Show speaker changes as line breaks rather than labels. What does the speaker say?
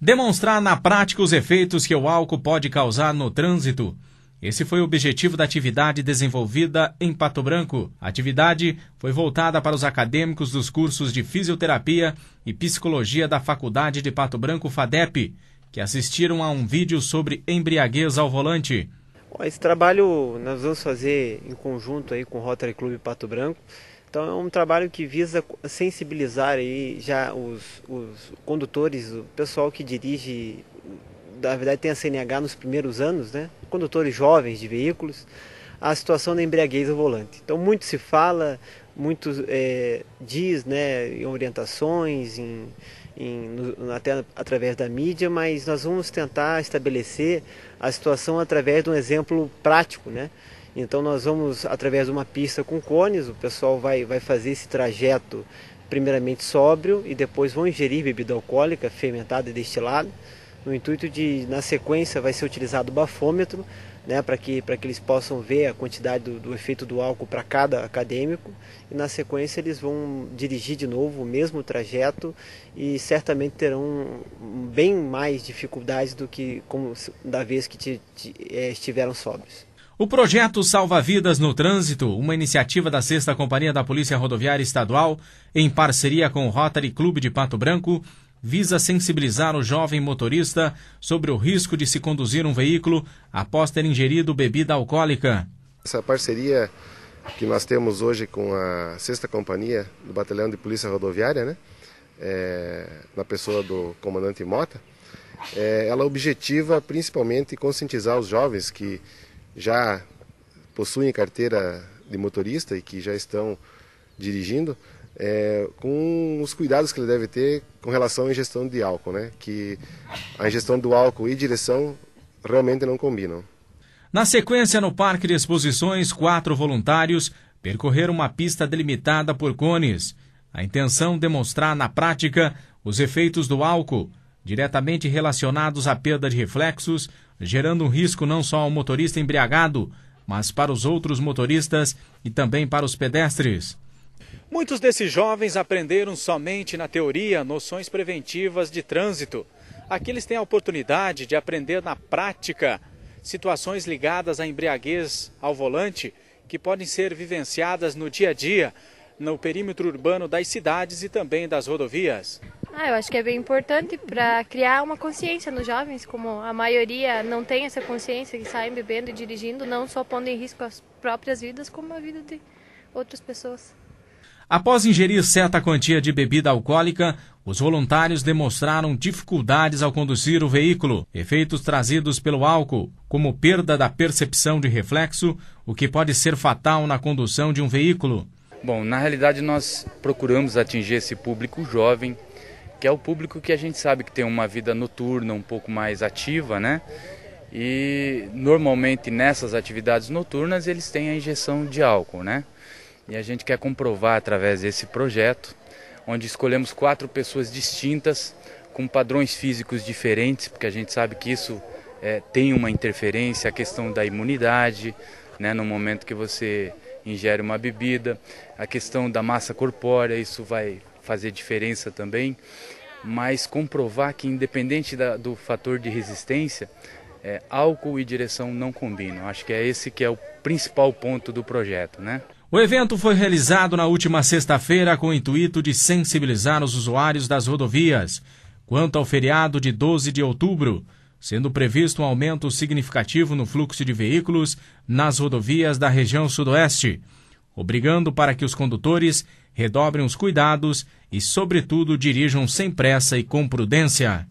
demonstrar na prática os efeitos que o álcool pode causar no trânsito. Esse foi o objetivo da atividade desenvolvida em Pato Branco. A atividade foi voltada para os acadêmicos dos cursos de fisioterapia e psicologia da Faculdade de Pato Branco, FADEP, que assistiram a um vídeo sobre embriaguez ao volante.
Esse trabalho nós vamos fazer em conjunto aí com o Rotary Clube Pato Branco. Então é um trabalho que visa sensibilizar aí já os, os condutores, o pessoal que dirige, na verdade tem a CNH nos primeiros anos, né? condutores jovens de veículos, a situação da embriaguez ao volante. Então muito se fala, muito é, diz né, em orientações, em, em, no, até através da mídia, mas nós vamos tentar estabelecer a situação através de um exemplo prático, né? Então nós vamos através de uma pista com cones, o pessoal vai, vai fazer esse trajeto primeiramente sóbrio e depois vão ingerir bebida alcoólica fermentada e destilada, no intuito de, na sequência, vai ser utilizado o bafômetro, né, para que, que eles possam ver a quantidade do, do efeito do álcool para cada acadêmico, e na sequência eles vão dirigir de novo o mesmo trajeto e certamente terão bem mais dificuldades do que como da vez que te, te, eh, é, estiveram sóbrios.
O projeto Salva Vidas no Trânsito, uma iniciativa da Sexta Companhia da Polícia Rodoviária Estadual, em parceria com o Rotary Clube de Pato Branco, visa sensibilizar o jovem motorista sobre o risco de se conduzir um veículo após ter ingerido bebida alcoólica.
Essa parceria que nós temos hoje com a Sexta Companhia do Batalhão de Polícia Rodoviária, né? É, na pessoa do comandante Mota, é, ela objetiva principalmente conscientizar os jovens que já possuem carteira de motorista e que já estão dirigindo, é, com os cuidados que ele deve ter com relação à ingestão de álcool, né? Que a ingestão do álcool e direção realmente não combinam.
Na sequência, no Parque de Exposições, quatro voluntários percorreram uma pista delimitada por cones. A intenção demonstrar na prática os efeitos do álcool diretamente relacionados à perda de reflexos, gerando um risco não só ao motorista embriagado, mas para os outros motoristas e também para os pedestres. Muitos desses jovens aprenderam somente na teoria noções preventivas de trânsito. Aqui eles têm a oportunidade de aprender na prática situações ligadas à embriaguez ao volante que podem ser vivenciadas no dia a dia, no perímetro urbano das cidades e também das rodovias.
Ah, eu acho que é bem importante para criar uma consciência nos jovens, como a maioria não tem essa consciência que saem bebendo e dirigindo, não só pondo em risco as próprias vidas, como a vida de outras pessoas.
Após ingerir certa quantia de bebida alcoólica, os voluntários demonstraram dificuldades ao conduzir o veículo, efeitos trazidos pelo álcool, como perda da percepção de reflexo, o que pode ser fatal na condução de um veículo.
Bom, na realidade nós procuramos atingir esse público jovem que é o público que a gente sabe que tem uma vida noturna um pouco mais ativa, né? E normalmente nessas atividades noturnas eles têm a injeção de álcool, né? E a gente quer comprovar através desse projeto, onde escolhemos quatro pessoas distintas com padrões físicos diferentes, porque a gente sabe que isso é, tem uma interferência, a questão da imunidade, né, no momento que você ingere uma bebida, a questão da massa corpórea, isso vai fazer diferença também, mas comprovar que independente da, do fator de resistência, é, álcool e direção não combinam. Acho que é esse que é o principal ponto do projeto, né?
O evento foi realizado na última sexta-feira com o intuito de sensibilizar os usuários das rodovias quanto ao feriado de 12 de outubro, sendo previsto um aumento significativo no fluxo de veículos nas rodovias da região Sudoeste, obrigando para que os condutores redobrem os cuidados e, sobretudo, dirijam sem pressa e com prudência.